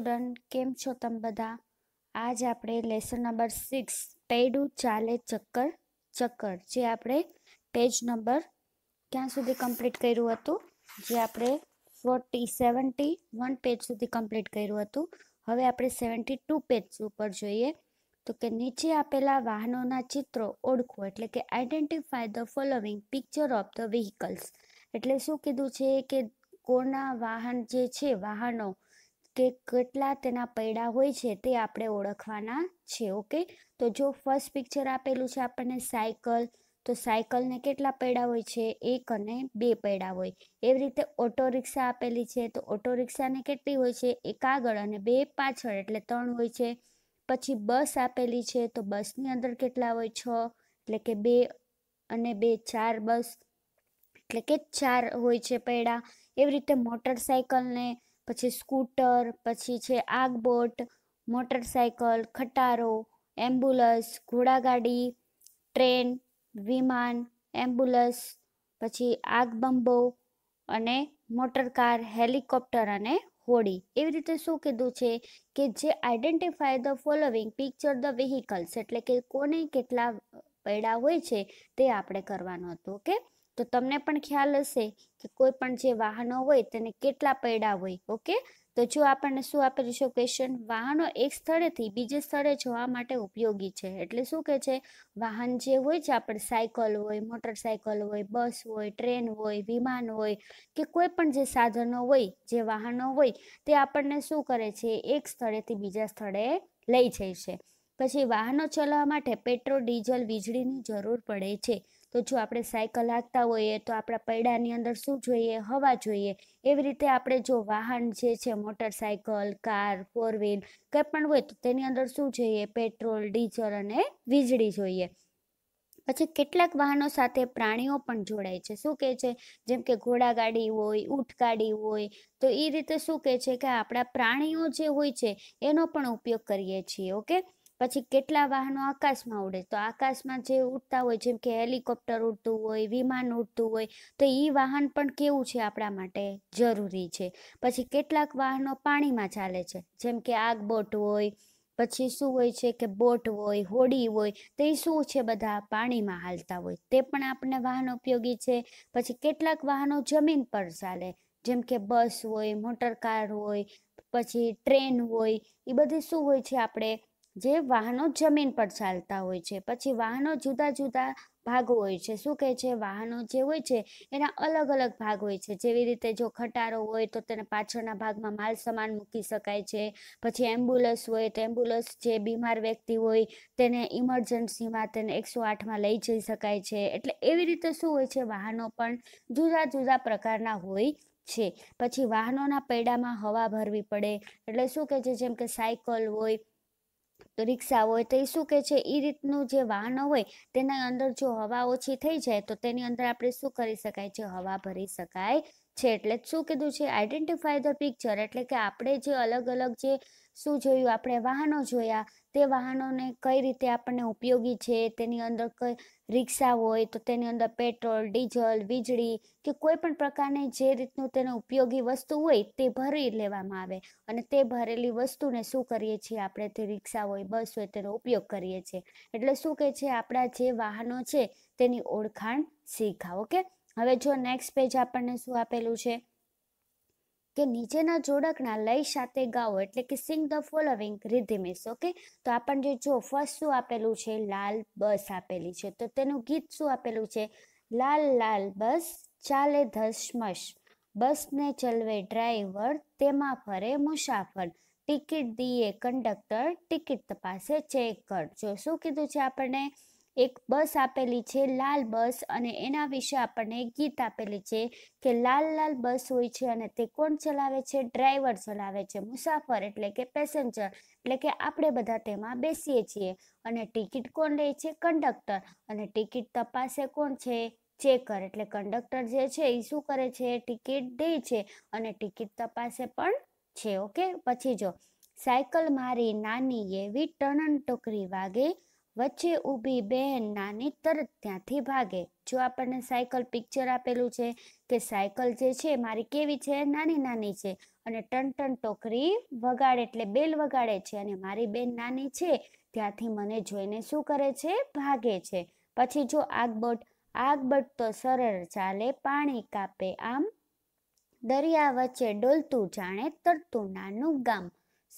student કેમ છો તમે બધા આજ આપણે લેસન નંબર સિક્સ પૈડું ચાલે ચક્કર ચક્કર જે આપણે પેજ નંબર ક્યાં સુધી કમ્પ્લીટ કર્યું હતું જે આપણે ફોર્ટી સેવન્ટી વન પેજ સુધી કમ્પ્લીટ કર્યું હતું હવે આપણે સેવન્ટી ટુ પેજ ઉપર જોઈએ તો કે નીચે આપેલા વાહનોના ચિત્રો ઓળખો એટલે કે identify the following picture of the vehicles એટલે શું કીધું છે કે કોના વાહન જે છે વાહનો કે કેટલા તેના પૈડા હોય છે તે આપણે ઓળખવાના છે ઓકે તો જો ફર્સ્ટ પિક્ચર આપેલું છે આપણને સાયકલ તો સાયકલને કેટલા પૈડા હોય છે એક અને બે પૈડા હોય એવી રીતે ઓટો રિક્ષા આપેલી છે તો ઓટો રિક્ષાને કેટલી હોય છે એક આગળ અને બે પાછળ એટલે ત્રણ હોય છે પછી બસ આપેલી છે તો બસની અંદર કેટલા હોય છ એટલે કે બે અને બે ચાર બસ એટલે કે ચાર હોય છે પૈડા એવી રીતે મોટરસાયકલને પછી સ્કૂટર પછી છે આગબોટ મોટરસાઇકલ ખટારો એમ્બ્યુલન્સ ઘોડાગાડી ટ્રેન વિમાન એમ્બ્યુલન્સ પછી આગ આગબંબો અને મોટરકાર હેલિકોપ્ટર અને હોડી એવી રીતે શું કીધું છે કે જે identify the following picture the vehicles એટલે કે કોને કેટલા પૈડા હોય છે તે આપણે કરવાનું હતું ઓકે તો તમને પણ ખ્યાલ હશે કે કોઈ પણ જે વાહનો હોય તેને કેટલા પૈડા હોય ઓકે તો જો આપણને શું આપેલું છે ક્વેશ્ચન વાહનો એક સ્થળેથી બીજે સ્થળે જવા માટે ઉપયોગી છે એટલે શું કહે છે વાહન જે હોય છે આપણે સાયકલ હોય મોટરસાયકલ હોય બસ હોય ટ્રેન હોય વિમાન હોય કે કોઈ પણ જે સાધનો હોય જે વાહનો હોય તે આપણને શું કરે છે એક સ્થળેથી બીજા સ્થળે લઈ જાય છે પછી વાહનો ચલાવવા માટે પેટ્રોલ ડીઝલ વીજળીની જરૂર પડે છે તો જો આપણે સાયકલ હાંકતા હોઈએ તો આપણા પૈડાની અંદર શું જોઈએ હવા જોઈએ એવી રીતે આપણે જો વાહન જે છે મોટરસાયકલ કાર ફોર વ્હીલ કંઈ પણ હોય તો તેની અંદર શું જોઈએ પેટ્રોલ ડીઝલ અને વીજળી જોઈએ પછી કેટલાક વાહનો સાથે પ્રાણીઓ પણ જોડાય છે શું કહે છે જેમ કે ઘોડાગાડી હોય ઊંટગાડી હોય તો એ રીતે શું કહે છે કે આપણા પ્રાણીઓ જે હોય છે એનો પણ ઉપયોગ કરીએ છીએ ઓકે પછી કેટલા વાહનો આકાશમાં ઉડે તો આકાશમાં જે ઉડતા હોય જેમ કે હેલિકોપ્ટર ઉડતું હોય વિમાન ઉડતું હોય તો એ વાહન પણ કેવું છે આપણા માટે જરૂરી છે પછી કેટલાક વાહનો પાણીમાં ચાલે છે જેમ કે આગ બોટ હોય પછી શું હોય છે કે બોટ હોય હોડી હોય તો એ શું છે બધા પાણીમાં હાલતા હોય તે પણ આપણને વાહન ઉપયોગી છે પછી કેટલાક વાહનો જમીન પર ચાલે જેમ કે બસ હોય મોટર કાર હોય પછી ટ્રેન હોય એ બધી શું હોય છે આપણે જે વાહનો જમીન પર ચાલતા હોય છે પછી વાહનો જુદા જુદા ભાગો હોય છે શું કહે છે વાહનો જે હોય છે એના અલગ અલગ ભાગ હોય છે જેવી રીતે જો ખટારો હોય તો તેને પાછળના ભાગમાં માલ સામાન મૂકી શકાય છે પછી એમ્બ્યુલન્સ હોય તો એમ્બ્યુલન્સ જે બીમાર વ્યક્તિ હોય તેને ઇમરજન્સીમાં તેને એકસો આઠમાં લઈ જઈ શકાય છે એટલે એવી રીતે શું હોય છે વાહનો પણ જુદા જુદા પ્રકારના હોય છે પછી વાહનોના પૈડામાં હવા ભરવી પડે એટલે શું કહે છે જેમ કે સાયકલ હોય તો રિક્ષા હોય તો એ શું કહે છે એ રીતનું જે વાહન હોય તેના અંદર જો હવા ઓછી થઈ જાય તો તેની અંદર આપણે શું કરી શકાય છે હવા ભરી શકાય છે એટલે શું કીધું છે આઈડેન્ટિફાય ધ પિક્ચર એટલે કે આપણે જે અલગ અલગ જે શું જોયું આપણે વાહનો જોયા તે વાહનોને કઈ રીતે આપણને ઉપયોગી છે તેની અંદર કઈ રિક્ષા હોય તો તેની અંદર પેટ્રોલ ડીઝલ વીજળી કે કોઈ પણ પ્રકારની જે રીતનું તેને ઉપયોગી વસ્તુ હોય તે ભરી લેવામાં આવે અને તે ભરેલી વસ્તુને શું કરીએ છીએ આપણે તે રિક્ષા હોય બસ હોય તેનો ઉપયોગ કરીએ છીએ એટલે શું કહે છે આપણા જે વાહનો છે તેની ઓળખાણ શીખા ઓકે હવે જો નેક્સ્ટ પેજ આપણને શું આપેલું છે કે નીચેના જોડકના લય સાથે ગાઓ એટલે કે sing the following rhymes okay તો આપણને જો ફર્સ્ટ શું આપેલું છે લાલ બસ આપેલી છે તો તેનું ગીત શું આપેલું છે લાલ લાલ બસ ચાલે ધસમસ બસને ચલવે ડ્રાઈવર તેમાં ફરે મુસાફર ટિકિટ દીએ કંડક્ટર ટિકિટ તપાસે ચેક કર જો શું કીધું છે આપણને એક બસ આપેલી છે લાલ બસ અને એના વિશે આપણને ગીત આપેલી છે કે લાલ લાલ બસ હોય છે અને તે કોણ ચલાવે છે ડ્રાઈવર ચલાવે છે મુસાફર એટલે કે પેસેન્જર એટલે કે આપણે બધા તેમાં બેસીએ છીએ અને ટિકિટ કોણ લે છે કંડક્ટર અને ટિકિટ તપાસે કોણ છે ચેકર એટલે કંડક્ટર જે છે એ શું કરે છે ટિકિટ દે છે અને ટિકિટ તપાસે પણ છે ઓકે પછી જો સાયકલ મારી નાની એવી ટણન ટોકરી વાગે વચ્ચે ઊભી બહેન નાની તરત ત્યાંથી ભાગે જો આપણને સાયકલ પિક્ચર આપેલું છે કે સાયકલ જે છે મારી કેવી છે નાની નાની છે અને ટન ટન ટોકરી વગાડે એટલે બેલ વગાડે છે અને મારી બેન નાની છે ત્યાંથી મને જોઈને શું કરે છે ભાગે છે પછી જો આગબટ આગબટ તો સરળ ચાલે પાણી કાપે આમ દરિયા વચ્ચે ડોલતું જાણે તરતું નાનું ગામ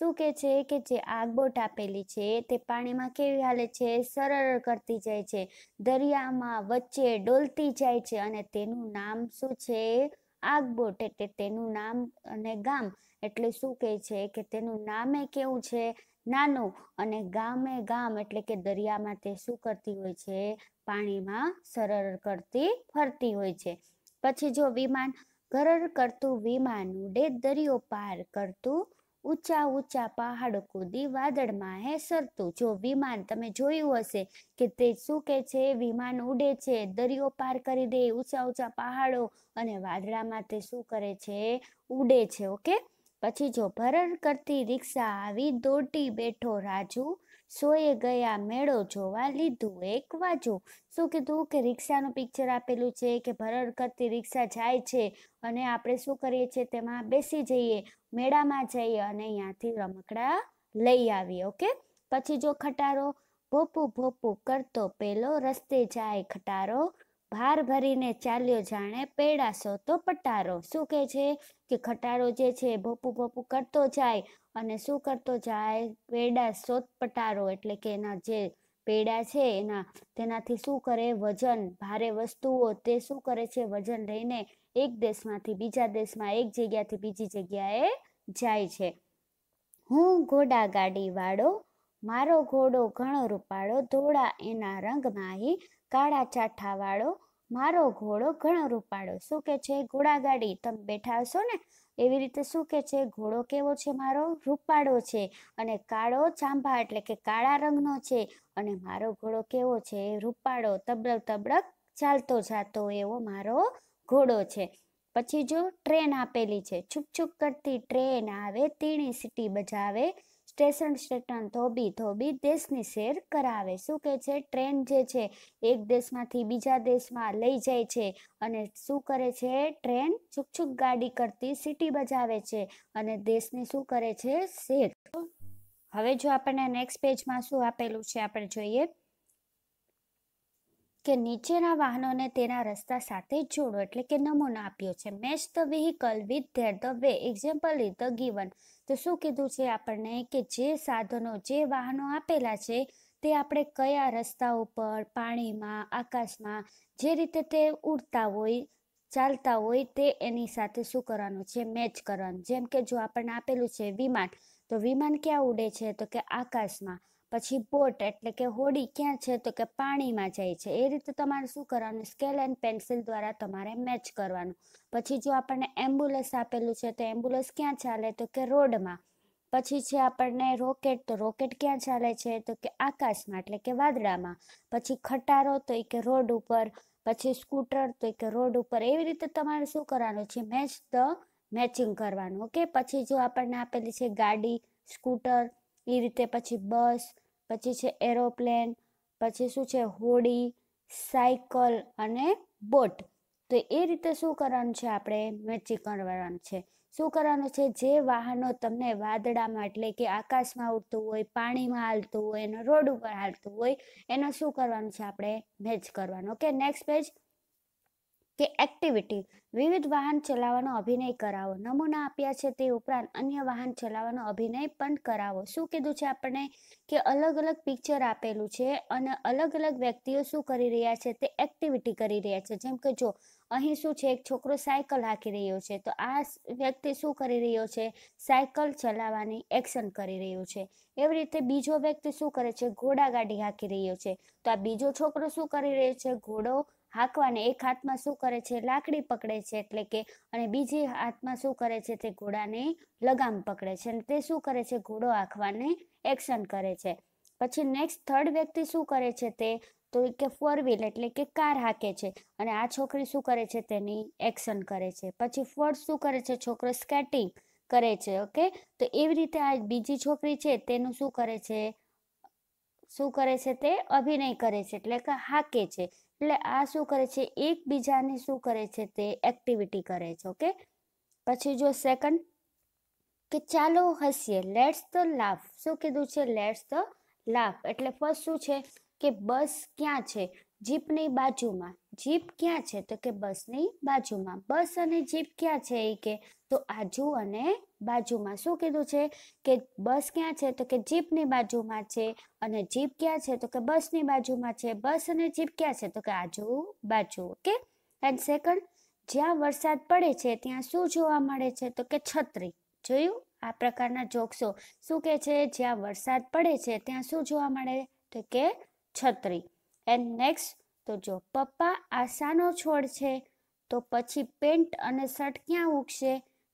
શું કહે છે કે જે આગબોટ આપેલી છે તે પાણીમાં કેવી હાલે છે સરળ કરતી જાય છે દરિયામાં વચ્ચે ડોલતી જાય છે અને તેનું નામ શું છે આગબોટ એટલે તેનું નામ અને ગામ એટલે શું કહે છે કે તેનું નામે કેવું છે નાનું અને ગામે ગામ એટલે કે દરિયામાં તે શું કરતી હોય છે પાણીમાં સરળ કરતી ફરતી હોય છે પછી જો વિમાન ગરર કરતું વિમાન ઉડે દરિયો પાર કરતું ઊંચા ઊંચા પહાડ કૂદી વાદળમાં હે સરતું જો વિમાન તમે જોયું હશે કે તે શું કે છે વિમાન ઉડે છે દરિયો પાર કરી દે ઊંચા ઊંચા પહાડો અને વાદળામાં તે શું કરે છે ઉડે છે ઓકે પછી જો ભરર કરતી રિક્ષા આવી દોટી બેઠો રાજુ સોએ ગયા મેળો જોવા લીધું એક વાંચો શું કીધું કે રિક્ષાનું પિક્ચર આપેલું છે કે ભરડ કરતી રિક્ષા જાય છે અને આપણે શું કરીએ છીએ તેમાં બેસી જઈએ મેળામાં જઈએ અને અહીંયાથી રમકડા લઈ આવીએ ઓકે પછી જો ખટારો ભોપું ભોપું કરતો પેલો રસ્તે જાય ખટારો ભાર ભરીને ચાલ્યો જાણે પેડાસો તો પટારો શું કે છે કે ખટારો જે છે ભોપું ભોપું કરતો જાય અને શું કરતો જાય પેડા પટારો એટલે કે એના જે પેડા છે એના તેનાથી શું કરે વજન ભારે વસ્તુઓ તે શું કરે છે વજન લઈને એક દેશમાંથી બીજા દેશમાં એક જગ્યાથી બીજી જગ્યાએ જાય છે હું ઘોડા ગાડી વાળો મારો ઘોડો ઘણો રૂપાળો ધોળા એના રંગ માહી કાળા ચાઠા વાળો મારો ઘોડો ઘણો રૂપાળો શું કે છે ઘોડા ગાડી તમે બેઠા હશો ને એવી રીતે શું કે છે ઘોડો કેવો છે મારો રૂપાળો છે અને કાળો ચાંભા એટલે કે કાળા રંગનો છે અને મારો ઘોડો કેવો છે એ રૂપાળો તબડક તબડક ચાલતો જાતો એવો મારો ઘોડો છે પછી જો ટ્રેન આપેલી છે છુક છુક કરતી ટ્રેન આવે તીણી સીટી બજાવે સ્ટેશન સ્ટેશન ધોબી ધોબી દેશની શેર કરાવે શું કહે છે ટ્રેન જે છે એક દેશમાંથી બીજા દેશમાં લઈ જાય છે અને શું કરે છે ટ્રેન છૂકછૂક ગાડી કરતી સિટી બજાવે છે અને દેશની શું કરે છે શેર હવે જો આપણને નેક્સ્ટ પેજમાં શું આપેલું છે આપણે જોઈએ કે નીચેના વાહનોને તેના રસ્તા સાથે જોડો એટલે કે નમૂનો આપ્યો છે match the vehicle with their the way example is the given તો શું કીધું છે આપણને કે જે સાધનો જે વાહનો આપેલા છે તે આપણે કયા રસ્તા ઉપર પાણીમાં આકાશમાં જે રીતે તે ઉડતા હોય ચાલતા હોય તે એની સાથે શું કરવાનું છે મેચ કરવાનું જેમ કે જો આપણને આપેલું છે વિમાન તો વિમાન ક્યાં ઉડે છે તો કે આકાશમાં પછી બોટ એટલે કે હોડી ક્યાં છે તો કે પાણીમાં જાય છે એ રીતે તમારે શું કરવાનું સ્કેલ એન્ડ પેન્સિલ દ્વારા તમારે મેચ કરવાનું પછી જો આપણને એમ્બ્યુલન્સ આપેલું છે તો એમ્બ્યુલન્સ ક્યાં ચાલે તો કે રોડમાં પછી છે આપણને રોકેટ તો રોકેટ ક્યાં ચાલે છે તો કે આકાશમાં એટલે કે વાદળામાં પછી ખટારો તો એ કે રોડ ઉપર પછી સ્કૂટર તો એ કે રોડ ઉપર એવી રીતે તમારે શું કરવાનું છે મેચ ધ મેચિંગ કરવાનું ઓકે પછી જો આપણને આપેલી છે ગાડી સ્કૂટર એ રીતે પછી બસ પછી છે એરોપ્લેન પછી શું છે હોડી સાયકલ અને બોટ તો એ રીતે શું કરવાનું છે આપણે મેચિંગ કરવાનું છે શું કરવાનું છે જે વાહનો તમને વાદળામાં એટલે કે આકાશમાં ઉડતું હોય પાણીમાં હાલતું હોય અને રોડ ઉપર હાલતું હોય એનો શું કરવાનું છે આપણે મેચ કરવાનું ઓકે નેક્સ્ટ પેજ કે એક્ટિવિટી વિવિધ વાહન ચલાવવાનો અભિનય કરાવો નમૂના આપ્યા છે તે ઉપરાંત અન્ય વાહન ચલાવવાનો અભિનય પણ કરાવો શું કીધું છે આપણે કે અલગ અલગ પિક્ચર આપેલું છે અને અલગ અલગ વ્યક્તિઓ શું કરી રહ્યા છે તે એક્ટિવિટી કરી રહ્યા છે જેમ કે જો અહીં શું છે એક છોકરો સાયકલ હાંકી રહ્યો છે તો આ વ્યક્તિ શું કરી રહ્યો છે સાયકલ ચલાવવાની એક્શન કરી રહ્યું છે એવી રીતે બીજો વ્યક્તિ શું કરે છે ઘોડા ગાડી હાંકી રહ્યો છે તો આ બીજો છોકરો શું કરી રહ્યો છે ઘોડો હાંકવાને એક હાથમાં શું કરે છે લાકડી પકડે છે એટલે કે અને બીજી હાથમાં શું કરે છે તે ઘોડાને લગામ પકડે છે અને તે શું કરે છે ઘોડો આંખવાને એક્શન કરે છે પછી નેક્સ્ટ થર્ડ વ્યક્તિ શું કરે છે તે તો કે ફોર વ્હીલ એટલે કે કાર હાંકે છે અને આ છોકરી શું કરે છે તેની એક્શન કરે છે પછી ફોર્થ શું કરે છે છોકરો સ્કેટિંગ કરે છે ઓકે તો એવી રીતે આ બીજી છોકરી છે તેનું શું કરે છે શું કરે છે તે અભિનય કરે છે એટલે કે હાકે છે એટલે આ શું કરે છે એકબીજાની શું કરે છે તે એક્ટિવિટી કરે છે ઓકે પછી જો સેકન્ડ કે ચાલો હસીએ લેટ્સ ધ લાફ શું કીધું છે લેટ્સ ધ લાફ એટલે ફર્સ્ટ શું છે કે બસ ક્યાં છે જીપની બાજુમાં જીપ ક્યાં છે તો કે બસની બાજુમાં બસ અને જીપ ક્યાં છે એ કે તો આજુ અને બાજુમાં શું કીધું છે કે બસ ક્યાં છે તો કે જીપની બાજુમાં છે અને જીપ ક્યાં છે તો કે બસની બાજુમાં છે બસ અને જીપ ક્યાં છે તો કે આજુ બાજુ ઓકે એન્ડ સેકન્ડ જ્યાં વરસાદ પડે છે ત્યાં શું જોવા મળે છે તો કે છત્રી જોયું આ પ્રકારના જોક્સો શું કહે છે જ્યાં વરસાદ પડે છે ત્યાં શું જોવા મળે તો કે છત્રી એન્ડ નેક્સ્ટ તો જો પપ્પા આશાનો છોડ છે તો પછી પેન્ટ અને શર્ટ ક્યાં ઉગશે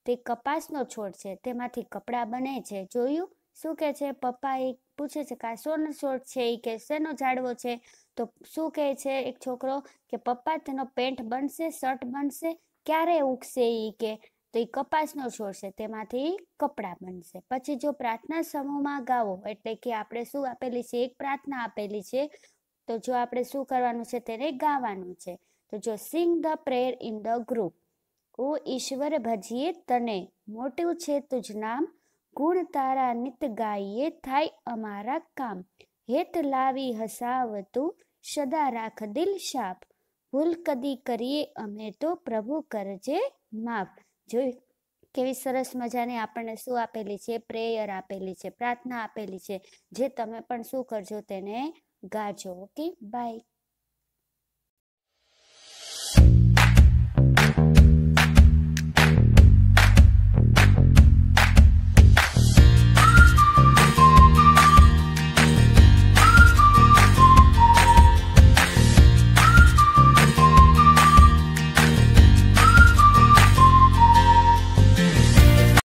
તે કપાસનો છોડ છે તેમાંથી કપડાં બને છે જોયું શું કહે છે પપ્પા એ પૂછે છે કે આ સોનો છોડ છે એ કે શેનો ઝાડવો છે તો શું કહે છે એક છોકરો કે પપ્પા તેનો પેન્ટ બનશે શર્ટ બનશે ક્યારે ઉગશે એ કે તો એ કપાસનો છોડ છે તેમાંથી કપડાં બનશે પછી જો પ્રાર્થના સમૂહમાં ગાવો એટલે કે આપણે શું આપેલી છે એક પ્રાર્થના આપેલી છે તો જો આપણે શું કરવાનું છે તેને ગાવાનું છે તો જો sing the prayer in the group ઓ ઈશ્વર ભજીએ તને મોટું છે તુજ નામ ગુણ તારા નિત ગાઈએ થાય અમારા કામ હેત લાવી હસાવતું સદા રાખ દિલ શાપ ભૂલ કદી કરીએ અમે તો પ્રભુ કરજે માફ જોઈ કેવી સરસ મજાને આપણને શું આપેલી છે પ્રેયર આપેલી છે પ્રાર્થના આપેલી છે જે તમે પણ શું કરજો તેને ગાજો ઓકે બાય